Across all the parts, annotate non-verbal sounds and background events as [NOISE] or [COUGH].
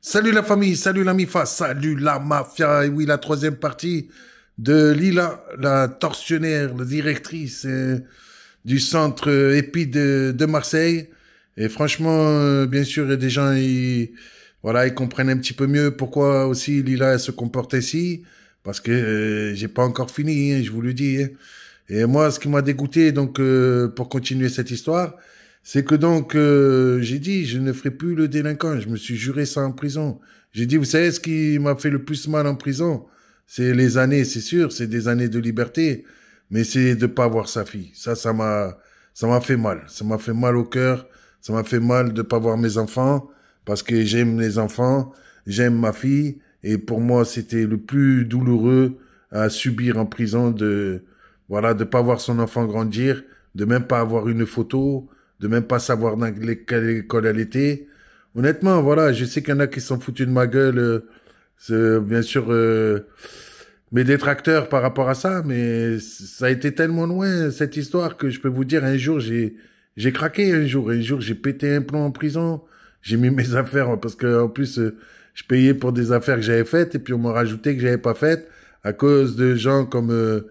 Salut la famille, salut la MIFA, salut la mafia. Et oui, la troisième partie de Lila, la tortionnaire, la directrice euh, du centre euh, EPI de, Marseille. Et franchement, euh, bien sûr, il des gens, voilà, ils comprennent un petit peu mieux pourquoi aussi Lila se comporte ainsi. Parce que j'ai pas encore fini, hein, je vous le dis. Hein. Et moi, ce qui m'a dégoûté, donc, pour continuer cette histoire, c'est que donc, euh, j'ai dit, je ne ferai plus le délinquant. Je me suis juré ça en prison. J'ai dit, vous savez ce qui m'a fait le plus mal en prison C'est les années, c'est sûr, c'est des années de liberté. Mais c'est de pas voir sa fille. Ça, ça m'a, ça m'a fait mal. Ça m'a fait mal au cœur. Ça m'a fait mal de pas voir mes enfants parce que j'aime les enfants, j'aime ma fille. Et pour moi, c'était le plus douloureux à subir en prison de, voilà, de pas voir son enfant grandir, de même pas avoir une photo, de même pas savoir dans quelle école elle était. Honnêtement, voilà, je sais qu'il y en a qui sont foutus de ma gueule, euh, bien sûr, euh, mes détracteurs par rapport à ça, mais ça a été tellement loin, cette histoire, que je peux vous dire, un jour, j'ai, j'ai craqué un jour, un jour, j'ai pété un plomb en prison, j'ai mis mes [LAUGHS] affaires, parce que, en plus, euh, je payais pour des affaires que j'avais faites, et puis on m'a rajouté que j'avais pas faites, à cause de gens comme, euh,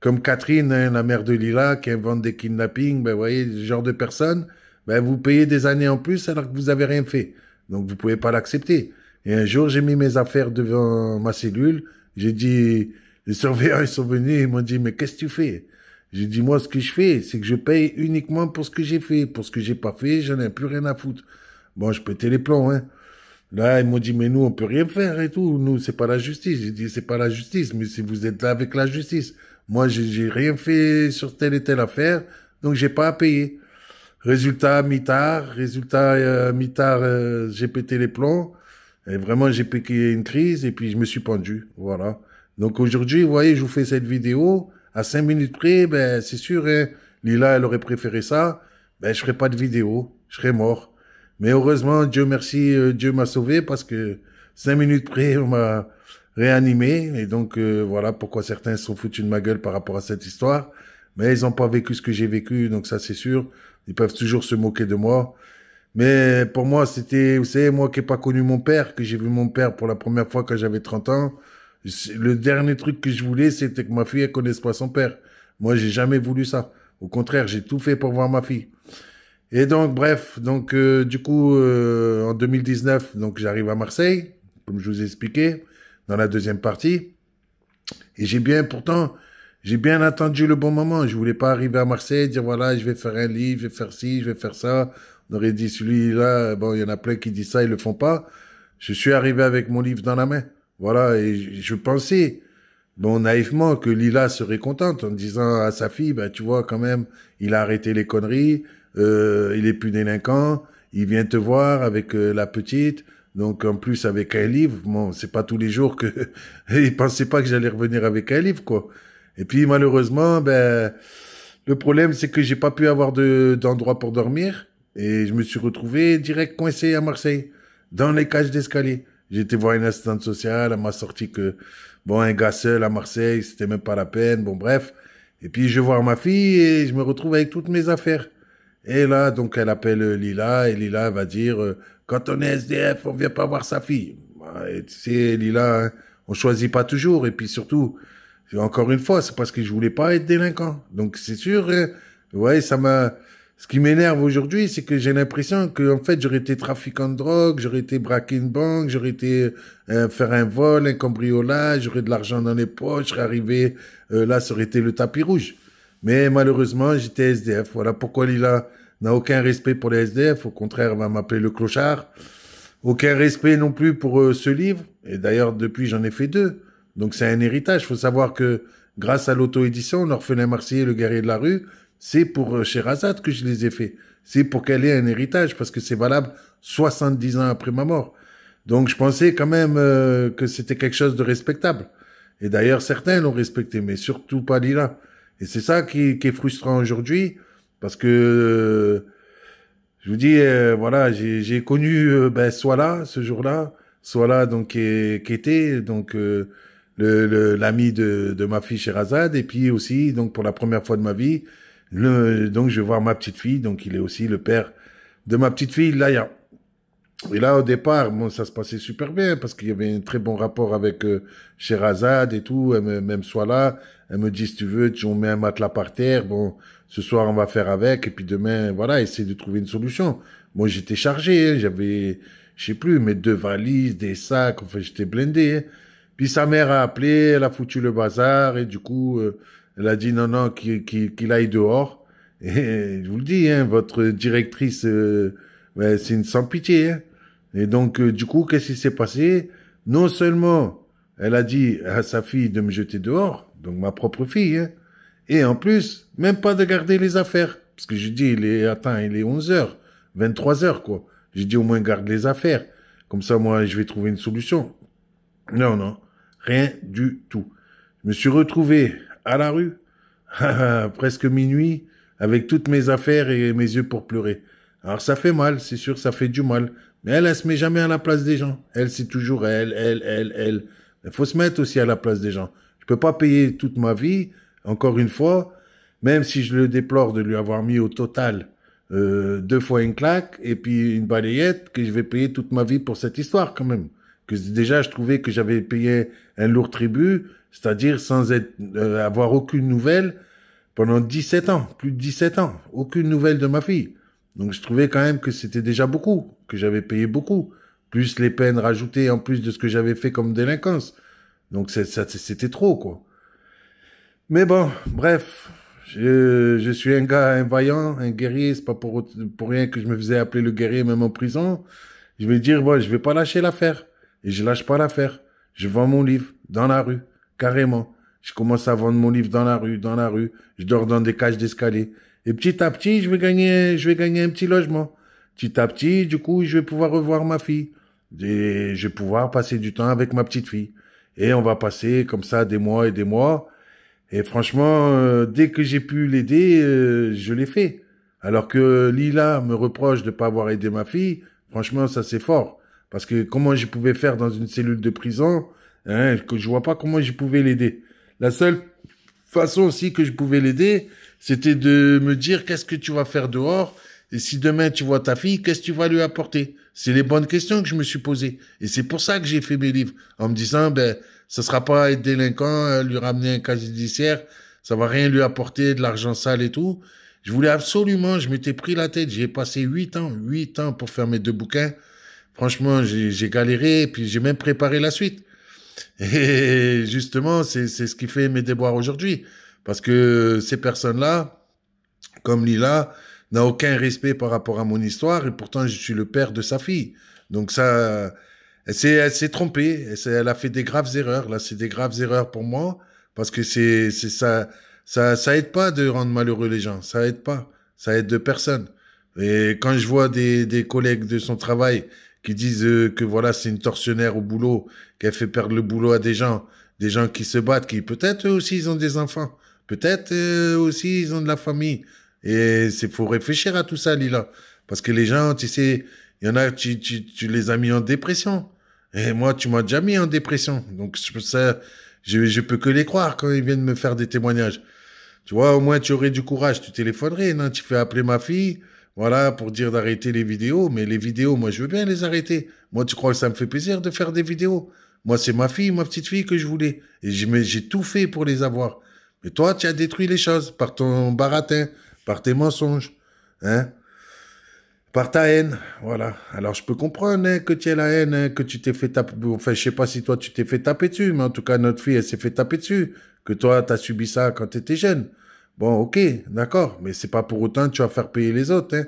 comme Catherine, hein, la mère de Lila, qui invente des kidnappings, ben, vous voyez, ce genre de personnes, ben, vous payez des années en plus alors que vous avez rien fait. Donc, vous pouvez pas l'accepter. Et un jour, j'ai mis mes affaires devant ma cellule. J'ai dit, les surveillants, sont venus, ils m'ont dit, mais qu'est-ce que tu fais? J'ai dit, moi, ce que je fais, c'est que je paye uniquement pour ce que j'ai fait. Pour ce que j'ai pas fait, je n'ai plus rien à foutre. Bon, je pétais les plombs, hein. Là, ils m'ont dit, mais nous, on peut rien faire et tout. Nous, c'est pas la justice. J'ai dit, c'est pas la justice, mais si vous êtes là avec la justice. Moi, j'ai rien fait sur telle et telle affaire, donc j'ai pas à payer. Résultat, mi-tard, Résultat, euh, mi-tard, euh, j'ai pété les plombs. Et vraiment, j'ai piqué une crise et puis je me suis pendu. Voilà. Donc aujourd'hui, vous voyez, je vous fais cette vidéo. À cinq minutes près, ben, c'est sûr, hein. Lila, elle aurait préféré ça. Ben, je ferai pas de vidéo. Je serai mort. Mais heureusement, Dieu merci, euh, Dieu m'a sauvé parce que cinq minutes près, [LAUGHS] on m'a réanimé. Et donc, euh, voilà pourquoi certains se sont foutus de ma gueule par rapport à cette histoire. Mais ils n'ont pas vécu ce que j'ai vécu, donc ça c'est sûr. Ils peuvent toujours se moquer de moi. Mais pour moi, c'était, vous savez, moi qui n'ai pas connu mon père, que j'ai vu mon père pour la première fois quand j'avais 30 ans, le dernier truc que je voulais, c'était que ma fille ne connaisse pas son père. Moi, j'ai jamais voulu ça. Au contraire, j'ai tout fait pour voir ma fille. Et donc, bref, donc euh, du coup, euh, en 2019, donc j'arrive à Marseille, comme je vous ai expliqué, dans la deuxième partie. Et j'ai bien, pourtant, j'ai bien attendu le bon moment. Je voulais pas arriver à Marseille, dire voilà, je vais faire un livre, je vais faire ci, je vais faire ça. On aurait dit celui-là, bon, il y en a plein qui disent ça, ils le font pas. Je suis arrivé avec mon livre dans la main. Voilà, et je pensais, bon, naïvement, que Lila serait contente en disant à sa fille, ben tu vois, quand même, il a arrêté les conneries, euh, il est plus délinquant, il vient te voir avec euh, la petite. Donc en plus avec un livre, bon, c'est pas tous les jours que [LAUGHS] il pensait pas que j'allais revenir avec un livre quoi. Et puis malheureusement, ben le problème c'est que j'ai pas pu avoir de d'endroit pour dormir et je me suis retrouvé direct coincé à Marseille dans les cages d'escalier. J'étais voir une assistante sociale, elle m'a sorti que bon un gars seul à Marseille, c'était même pas la peine. Bon bref. Et puis je vois ma fille et je me retrouve avec toutes mes affaires. Et là, donc, elle appelle euh, Lila et Lila va dire euh, quand on est SDF, on vient pas voir sa fille. Bah, et tu sais, Lila, hein, on choisit pas toujours. Et puis surtout, encore une fois, c'est parce que je voulais pas être délinquant. Donc c'est sûr, hein, ouais, ça m'a. Ce qui m'énerve aujourd'hui, c'est que j'ai l'impression que en fait j'aurais été trafiquant de drogue, j'aurais été braquer une banque, j'aurais été euh, faire un vol, un cambriolage, j'aurais de l'argent dans les poches, j'aurais arrivé là, ça aurait été le tapis rouge. Mais malheureusement, j'étais SDF. Voilà pourquoi Lila n'a aucun respect pour les SDF. Au contraire, elle va m'appeler le clochard. Aucun respect non plus pour euh, ce livre. Et d'ailleurs, depuis, j'en ai fait deux. Donc c'est un héritage. Il Faut savoir que grâce à l'auto-édition, l'orphelin marseillais, le guerrier de la rue, c'est pour euh, Sherazade que je les ai faits. C'est pour qu'elle ait un héritage parce que c'est valable 70 ans après ma mort. Donc je pensais quand même euh, que c'était quelque chose de respectable. Et d'ailleurs, certains l'ont respecté, mais surtout pas Lila. Et c'est ça qui, est frustrant aujourd'hui, parce que je vous dis, euh, voilà, j'ai connu euh, ben, soit là, ce jour-là, soit là, donc qui, était donc euh, le l'ami de, de ma fille Sherazade, et puis aussi donc pour la première fois de ma vie, le, donc je vois voir ma petite fille, donc il est aussi le père de ma petite fille Laya. Et là, au départ, bon, ça se passait super bien parce qu'il y avait un très bon rapport avec euh, et tout. même soit là, elle me dit si tu veux, tu, on met un matelas par terre. Bon, ce soir on va faire avec et puis demain, voilà, essayer de trouver une solution. Moi, j'étais chargé, hein. j'avais, je sais plus, mes deux valises, des sacs. Enfin, j'étais blindé. Hein. Puis sa mère a appelé, elle a foutu le bazar et du coup, euh, elle a dit non non qu'il qu'il aille dehors. Et je vous le dis, hein, votre directrice, euh, ben, c'est une sans pitié. Hein et donc, euh, du coup, qu'est-ce qui s'est passé Non seulement elle a dit à sa fille de me jeter dehors, donc ma propre fille, hein, et en plus, même pas de garder les affaires. Parce que je dis, il est, attends, il est 11h, 23h, quoi. J'ai dit, au moins, garde les affaires. Comme ça, moi, je vais trouver une solution. Non, non, rien du tout. Je me suis retrouvé à la rue, [LAUGHS] presque minuit, avec toutes mes affaires et mes yeux pour pleurer. Alors ça fait mal, c'est sûr, ça fait du mal. Mais elle, elle se met jamais à la place des gens. Elle, c'est toujours elle, elle, elle, elle. Il faut se mettre aussi à la place des gens. Je peux pas payer toute ma vie, encore une fois, même si je le déplore de lui avoir mis au total euh, deux fois une claque et puis une balayette que je vais payer toute ma vie pour cette histoire quand même. Que déjà, je trouvais que j'avais payé un lourd tribut, c'est-à-dire sans être, euh, avoir aucune nouvelle pendant 17 ans, plus de 17 ans, aucune nouvelle de ma fille. Donc je trouvais quand même que c'était déjà beaucoup, que j'avais payé beaucoup, plus les peines rajoutées en plus de ce que j'avais fait comme délinquance. Donc c'était trop, quoi. Mais bon, bref, je, suis un gars, un vaillant, un guerrier, c'est pas pour, pour rien que je me faisais appeler le guerrier même en prison. Je vais dire, bon, je vais pas lâcher l'affaire. Et je lâche pas l'affaire. Je vends mon livre dans la rue, carrément. Je commence à vendre mon livre dans la rue, dans la rue. Je dors dans des cages d'escalier. Et petit à petit, je vais gagner, je vais gagner un petit logement. Petit à petit, du coup, je vais pouvoir revoir ma fille. Et je vais pouvoir passer du temps avec ma petite fille. Et on va passer comme ça des mois et des mois. Et franchement, euh, dès que j'ai pu l'aider, euh, je l'ai fait. Alors que Lila me reproche de ne pas avoir aidé ma fille, franchement, ça c'est fort. Parce que comment je pouvais faire dans une cellule de prison, hein, que je vois pas comment je pouvais l'aider. La seule façon aussi que je pouvais l'aider, c'était de me dire qu'est-ce que tu vas faire dehors et si demain tu vois ta fille, qu'est-ce que tu vas lui apporter C'est les bonnes questions que je me suis posées. Et c'est pour ça que j'ai fait mes livres, en me disant, ben, ce sera pas être délinquant, euh, lui ramener un cas judiciaire, ça va rien lui apporter, de l'argent sale et tout. Je voulais absolument, je m'étais pris la tête, j'ai passé huit ans, huit ans pour faire mes deux bouquins. Franchement, j'ai galéré, et puis j'ai même préparé la suite. Et [LAUGHS] justement, c'est ce qui fait mes déboires aujourd'hui. Parce que ces personnes-là, comme Lila, n'a aucun respect par rapport à mon histoire et pourtant je suis le père de sa fille. Donc ça, elle s'est, trompée, elle, elle, a fait des graves erreurs. Là, c'est des graves erreurs pour moi parce que c'est, c'est ça, ça, ça aide pas de rendre malheureux les gens. Ça aide pas, ça aide de personne. Et quand je vois des, des collègues de son travail qui disent euh, que voilà, c'est une tortionnaire au boulot, qu'elle fait perdre le boulot à des gens, des gens qui se battent, qui peut-être aussi ils ont des enfants. Peut-être euh, aussi, ils ont de la famille. Et c'est faut réfléchir à tout ça, Lila. Parce que les gens, tu sais, il y en a, tu, tu, les as mis en dépression. Et moi, tu m'as déjà mis en dépression. Donc, ça, je, je peux que les croire quand ils viennent me faire des témoignages. Tu vois, au moins, tu aurais du courage. Tu téléphonerais, non Tu fais appeler ma fille, voilà, pour dire d'arrêter les vidéos. Mais les vidéos, moi, je veux bien les arrêter. Moi, tu crois que ça me fait plaisir de faire des vidéos Moi, c'est ma fille, ma petite fille que je voulais. Et j'ai tout fait pour les avoir. Mais toi, tu as détruit les choses par ton baratin, par tes mensonges, hein par ta haine, voilà. Alors je peux comprendre hein, que tu aies la haine, hein, que tu t'es fait taper. Enfin, je sais pas si toi tu t'es fait taper dessus, mais en tout cas notre fille, elle s'est fait taper dessus. Que toi, t'as subi ça quand tu étais jeune. Bon, ok, d'accord, mais c'est pas pour autant que tu vas faire payer les autres. Hein.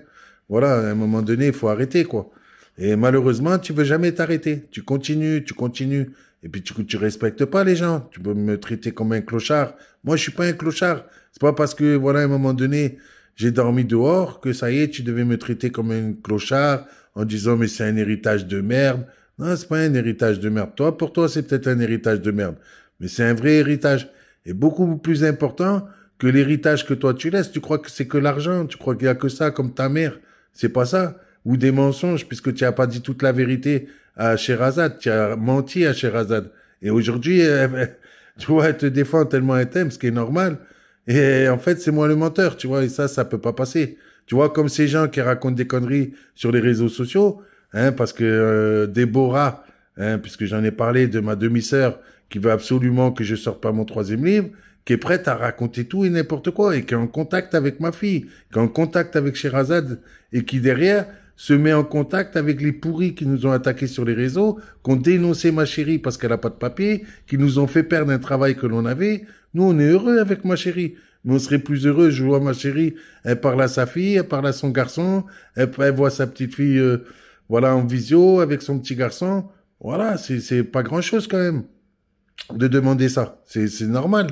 Voilà, à un moment donné, il faut arrêter quoi. Et malheureusement, tu veux jamais t'arrêter. Tu continues, tu continues. Et puis tu, tu respectes pas les gens. Tu peux me traiter comme un clochard moi, je suis pas un clochard. C'est pas parce que, voilà, à un moment donné, j'ai dormi dehors que ça y est, tu devais me traiter comme un clochard en disant, mais c'est un héritage de merde. Non, c'est pas un héritage de merde. Toi, pour toi, c'est peut-être un héritage de merde. Mais c'est un vrai héritage. Et beaucoup plus important que l'héritage que toi tu laisses. Tu crois que c'est que l'argent. Tu crois qu'il y a que ça, comme ta mère. C'est pas ça. Ou des mensonges, puisque tu as pas dit toute la vérité à Sherazade. Tu as menti à Sherazade. Et aujourd'hui, tu vois, elle te défend tellement elle t'aime, ce qui est normal. Et en fait, c'est moi le menteur, tu vois, et ça, ça peut pas passer. Tu vois, comme ces gens qui racontent des conneries sur les réseaux sociaux, hein, parce que euh, Déborah, hein, puisque j'en ai parlé de ma demi-sœur, qui veut absolument que je sorte pas mon troisième livre, qui est prête à raconter tout et n'importe quoi, et qui est en contact avec ma fille, qui est en contact avec Sherazade, et qui derrière, se met en contact avec les pourris qui nous ont attaqués sur les réseaux, qui ont dénoncé ma chérie parce qu'elle n'a pas de papier, qui nous ont fait perdre un travail que l'on avait. Nous, on est heureux avec ma chérie. Mais on serait plus heureux, je vois ma chérie, elle parle à sa fille, elle parle à son garçon, elle, voit sa petite fille, euh, voilà, en visio avec son petit garçon. Voilà, c'est pas grand chose quand même de demander ça. C'est normal.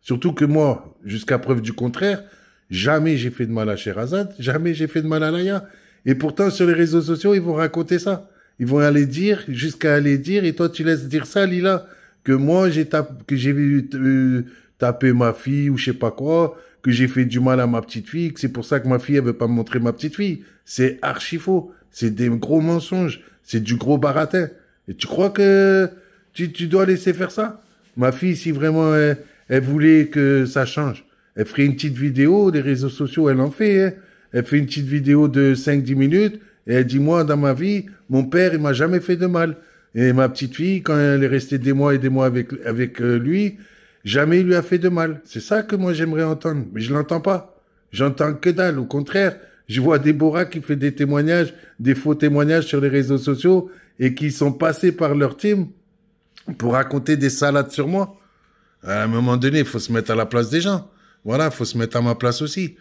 Surtout que moi, jusqu'à preuve du contraire, jamais j'ai fait de mal à Sherazade, jamais j'ai fait de mal à Laïa. Et pourtant, sur les réseaux sociaux, ils vont raconter ça. Ils vont aller dire, jusqu'à aller dire, et toi, tu laisses dire ça, Lila, que moi, j'ai tapé, que j'ai euh, taper ma fille ou je sais pas quoi, que j'ai fait du mal à ma petite fille, que c'est pour ça que ma fille, elle veut pas me montrer ma petite fille. C'est archi faux. C'est des gros mensonges. C'est du gros baratin. Et tu crois que tu, tu dois laisser faire ça? Ma fille, si vraiment elle, voulait que ça change, elle ferait une petite vidéo, les réseaux sociaux, elle en fait, hein elle fait une petite vidéo de 5-10 minutes, et elle dit, moi, dans ma vie, mon père, il m'a jamais fait de mal. Et ma petite fille, quand elle est restée des mois et des mois avec, avec euh, lui, jamais il lui a fait de mal. C'est ça que moi j'aimerais entendre, mais je l'entends pas. J'entends que dalle. Au contraire, je vois Déborah qui fait des témoignages, des faux témoignages sur les réseaux sociaux et qui sont passés par leur team pour raconter des salades sur moi. À un moment donné, il faut se mettre à la place des gens. Voilà, faut se mettre à ma place aussi.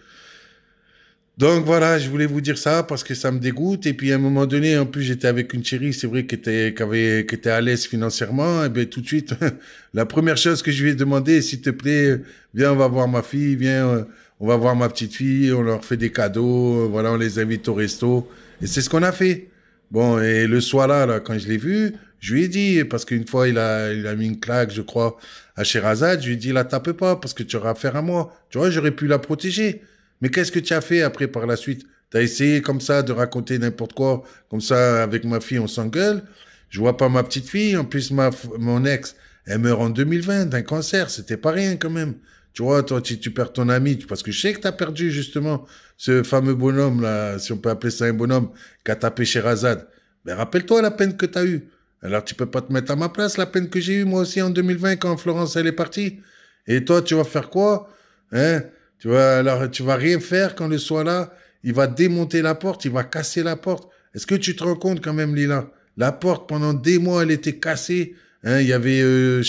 Donc voilà, je voulais vous dire ça parce que ça me dégoûte. Et puis à un moment donné, en plus j'étais avec une chérie, c'est vrai, qui était, qui à l'aise financièrement. Et bien tout de suite, [LAUGHS] la première chose que je lui ai demandé, s'il te plaît, viens, on va voir ma fille, viens, euh, on va voir ma petite fille, on leur fait des cadeaux, euh, voilà, on les invite au resto. Et c'est ce qu'on a fait. Bon, et le soir là, là quand je l'ai vu, je lui ai dit, parce qu'une fois il a, il a mis une claque, je crois, à Sherazade, je lui ai dit, la tape pas parce que tu auras affaire à moi. Tu vois, j'aurais pu la protéger. Mais qu'est-ce que tu as fait après par la suite Tu as essayé comme ça de raconter n'importe quoi, comme ça avec ma fille on s'engueule. Je vois pas ma petite fille, en plus ma mon ex, elle meurt en 2020 d'un cancer, c'était pas rien quand même. Tu vois, toi tu, perds ton ami, parce que je sais que tu as perdu justement ce fameux bonhomme là, si on peut appeler ça un bonhomme, qui a tapé Razad. Mais ben, rappelle-toi la peine que tu as eue. Alors tu peux pas te mettre à ma place, la peine que j'ai eue moi aussi en 2020 quand Florence elle est partie. Et toi tu vas faire quoi Hein tu vois, alors tu vas rien faire quand le soit là. Il va démonter la porte, il va casser la porte. Est-ce que tu te rends compte quand même, Lila La porte, pendant des mois, elle était cassée. Hein, il y avait euh,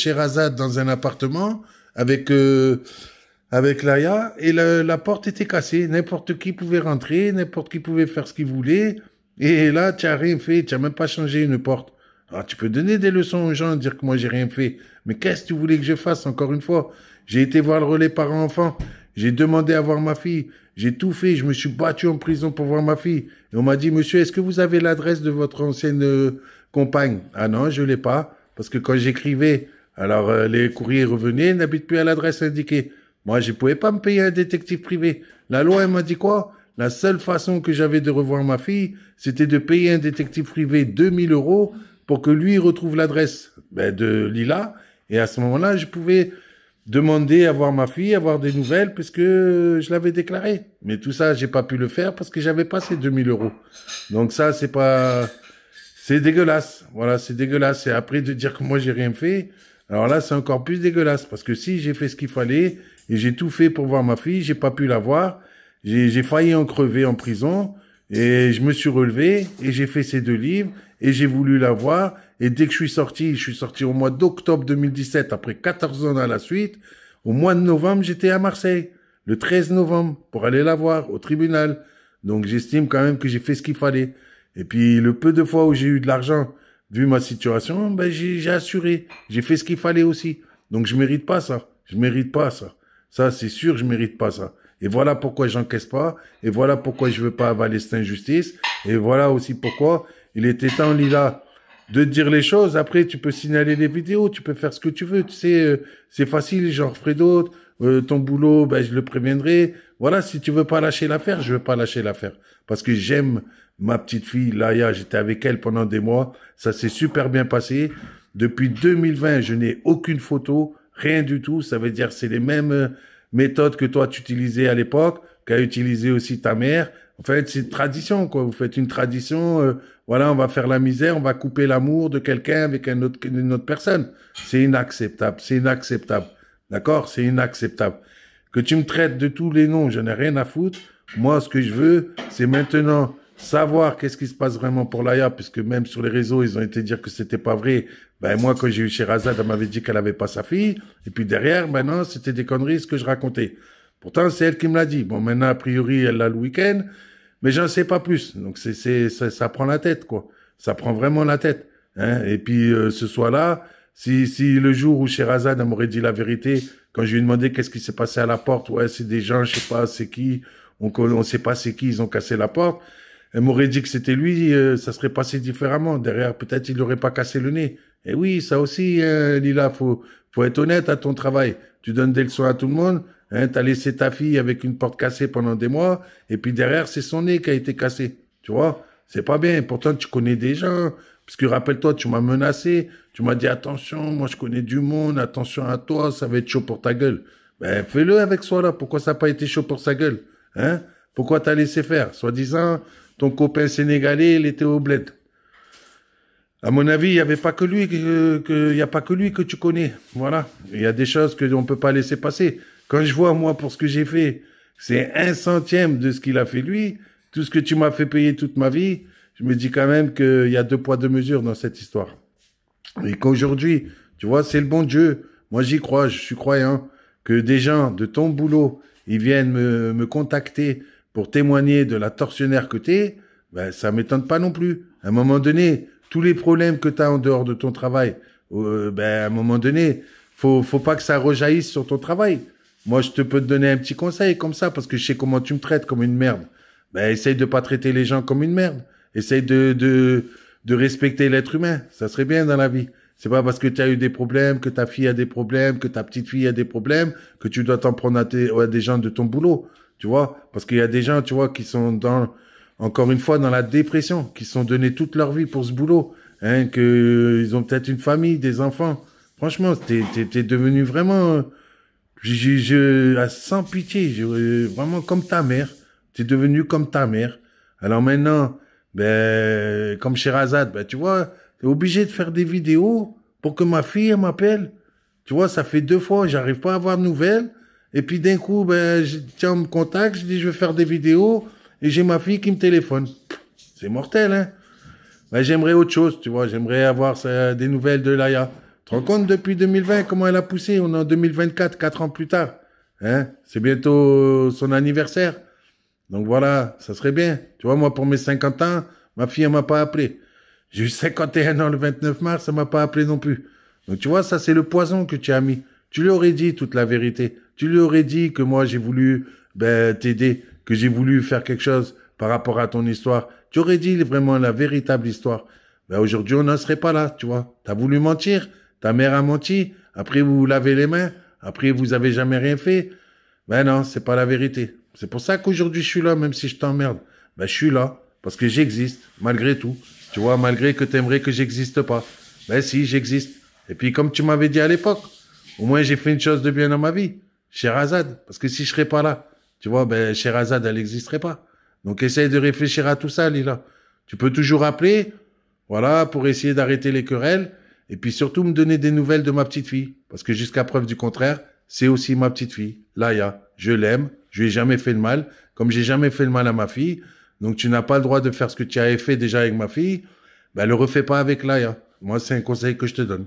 dans un appartement avec euh, avec Laïa et la, porte était cassée. N'importe qui pouvait rentrer, n'importe qui pouvait faire ce qu'il voulait. Et là, tu n'as rien fait, tu n'as même pas changé une porte. Alors, tu peux donner des leçons aux gens, dire que moi, j'ai rien fait. Mais qu'est-ce que tu voulais que je fasse, encore une fois J'ai été voir le relais parents-enfants. J'ai demandé à voir ma fille. J'ai tout fait. Je me suis battu en prison pour voir ma fille. Et on m'a dit, monsieur, est-ce que vous avez l'adresse de votre ancienne euh, compagne Ah non, je l'ai pas. Parce que quand j'écrivais, alors euh, les courriers revenaient, n'habitent plus à l'adresse indiquée. Moi, je pouvais pas me payer un détective privé. La loi, elle m'a dit quoi La seule façon que j'avais de revoir ma fille, c'était de payer un détective privé 2000 euros pour que lui retrouve l'adresse ben, de Lila. Et à ce moment-là, je pouvais demander à voir ma fille, avoir des nouvelles, puisque je l'avais déclaré. Mais tout ça, j'ai pas pu le faire parce que j'avais pas ces 2000 euros. Donc ça, c'est pas, c'est dégueulasse. Voilà, c'est dégueulasse. Et après de dire que moi j'ai rien fait, alors là, c'est encore plus dégueulasse parce que si j'ai fait ce qu'il fallait et j'ai tout fait pour voir ma fille, j'ai pas pu la voir, j'ai failli en crever en prison. Et je me suis relevé et j'ai fait ces deux livres et j'ai voulu la voir. Et dès que je suis sorti, je suis sorti au mois d'octobre 2017 après 14 ans à la suite. Au mois de novembre, j'étais à Marseille, le 13 novembre, pour aller la voir au tribunal. Donc j'estime quand même que j'ai fait ce qu'il fallait. Et puis le peu de fois où j'ai eu de l'argent, vu ma situation, ben j'ai assuré, j'ai fait ce qu'il fallait aussi. Donc je mérite pas ça, je mérite pas ça. Ça c'est sûr, je mérite pas ça. Et voilà pourquoi j'encaisse pas. Et voilà pourquoi je veux pas avaler cette injustice. Et voilà aussi pourquoi il était temps, Lila, de dire les choses. Après, tu peux signaler les vidéos, tu peux faire ce que tu veux. Tu sais, euh, c'est facile, j'en ferai d'autres. ton boulot, ben, je le préviendrai. Voilà, si tu veux pas lâcher l'affaire, je veux pas lâcher l'affaire. Parce que j'aime ma petite fille, Laïa. J'étais avec elle pendant des mois. Ça s'est super bien passé. Depuis 2020, je n'ai aucune photo, rien du tout. Ça veut dire, c'est les mêmes... Euh, méthode que toi tu utilisais à l'époque, qu'a utilisé aussi ta mère. En fait, c'est une tradition, quoi. Vous faites une tradition, euh, voilà, on va faire la misère, on va couper l'amour de quelqu'un avec une autre personne. C'est inacceptable, c'est inacceptable. D'accord C'est inacceptable. Que tu me traites de tous les noms, je n'ai rien à foutre. Moi, ce que je veux, c'est maintenant savoir qu'est-ce qui se passe vraiment pour l'AIA, puisque même sur les réseaux, ils ont été dire que c'était pas vrai. Ben moi, quand j'ai eu chez Razad, elle m'avait dit qu'elle avait pas sa fille. Et puis derrière, maintenant, c'était des conneries ce que je racontais. Pourtant, c'est elle qui me l'a dit. Bon, maintenant, a priori, elle l'a le week-end, mais j'en sais pas plus. Donc, c'est, ça, prend la tête, quoi. Ça prend vraiment la tête. Hein. Et puis, euh, ce soir-là, si, si le jour où chez elle m'aurait dit la vérité, quand je lui ai demandé qu'est-ce qui s'est passé à la porte, ouais, c'est des gens, je sais pas, c'est qui, on, ne sait pas c'est qui, ils ont cassé la porte. Elle m'aurait dit que c'était lui, euh, ça serait passé différemment. Derrière, peut-être, il n'aurait pas cassé le nez. Et eh oui, ça aussi, hein, Lila, faut, faut être honnête à ton travail. Tu donnes des leçons à tout le monde. Hein, as laissé ta fille avec une porte cassée pendant des mois, et puis derrière, c'est son nez qui a été cassé. Tu vois C'est pas bien. Pourtant, tu connais des gens. Parce que rappelle-toi, tu m'as menacé. Tu m'as dit, attention, moi, je connais du monde. Attention à toi, ça va être chaud pour ta gueule. Ben, fais-le avec soi, là. Pourquoi ça n'a pas été chaud pour sa gueule Hein Pourquoi t'as laissé faire Soi-disant, ton copain sénégalais, il était au bled. À mon avis, il n'y avait pas que lui, que, que a pas que lui que tu connais. Voilà. Il y a des choses que ne peut pas laisser passer. Quand je vois moi pour ce que j'ai fait, c'est un centième de ce qu'il a fait lui. Tout ce que tu m'as fait payer toute ma vie, je me dis quand même qu'il y a deux poids deux mesures dans cette histoire. Et qu'aujourd'hui, tu vois, c'est le bon Dieu. Moi, j'y crois. Je suis croyant que des gens de ton boulot, ils viennent me, me contacter pour témoigner de la tortionnaire que t'es. Ben, ça m'étonne pas non plus. À un moment donné, tous les problèmes que tu as en dehors de ton travail, euh, ben, à un moment donné, faut, faut pas que ça rejaillisse sur ton travail. Moi, je te peux te donner un petit conseil comme ça, parce que je sais comment tu me traites comme une merde. Ben, essaye de pas traiter les gens comme une merde. Essaye de, de, de respecter l'être humain. Ça serait bien dans la vie. C'est pas parce que tu as eu des problèmes, que ta fille a des problèmes, que ta petite fille a des problèmes, que tu dois t'en prendre à, à des gens de ton boulot. Tu vois? Parce qu'il y a des gens, tu vois, qui sont dans, encore une fois, dans la dépression, qui se sont donnés toute leur vie pour ce boulot, hein, qu'ils euh, ont peut-être une famille, des enfants. Franchement, t'es, t'es, devenu vraiment, euh, je, je, sans pitié, je, euh, vraiment comme ta mère. T'es devenu comme ta mère. Alors maintenant, ben, comme Razad, ben, tu vois, t'es obligé de faire des vidéos pour que ma fille m'appelle. Tu vois, ça fait deux fois, j'arrive pas à avoir de nouvelles. Et puis d'un coup, ben, je, tiens, on me contacte, je dis, je veux faire des vidéos et j'ai ma fille qui me téléphone. C'est mortel, hein ben, J'aimerais autre chose, tu vois. J'aimerais avoir des nouvelles de Laïa. Tu te rends compte depuis 2020 comment elle a poussé On est en 2024, quatre ans plus tard. Hein C'est bientôt son anniversaire. Donc voilà, ça serait bien. Tu vois, moi, pour mes 50 ans, ma fille, elle m'a pas appelé. J'ai eu 51 ans le 29 mars, elle m'a pas appelé non plus. Donc tu vois, ça, c'est le poison que tu as mis. Tu lui aurais dit toute la vérité. Tu lui aurais dit que moi, j'ai voulu ben, t'aider que j'ai voulu faire quelque chose par rapport à ton histoire, tu aurais dit vraiment la véritable histoire. Mais ben, aujourd'hui, on n'en serait pas là, tu vois. T'as voulu mentir, ta mère a menti, après vous vous lavez les mains, après vous avez jamais rien fait. Mais ben, non, c'est pas la vérité. C'est pour ça qu'aujourd'hui je suis là, même si je t'emmerde. Mais ben, je suis là, parce que j'existe, malgré tout. Tu vois, malgré que t'aimerais que j'existe pas. Mais si, j'existe. Et puis comme tu m'avais dit à l'époque, au moins j'ai fait une chose de bien dans ma vie. Azad, parce que si je serais pas là, tu vois, ben, Sherazade, elle n'existerait pas. Donc, essaye de réfléchir à tout ça, Lila. Tu peux toujours appeler, voilà, pour essayer d'arrêter les querelles, et puis surtout me donner des nouvelles de ma petite fille. Parce que jusqu'à preuve du contraire, c'est aussi ma petite fille, Laïa. Je l'aime, je lui ai jamais fait de mal, comme j'ai jamais fait le mal à ma fille. Donc, tu n'as pas le droit de faire ce que tu avais fait déjà avec ma fille. Ben, le refais pas avec Laïa. Moi, c'est un conseil que je te donne.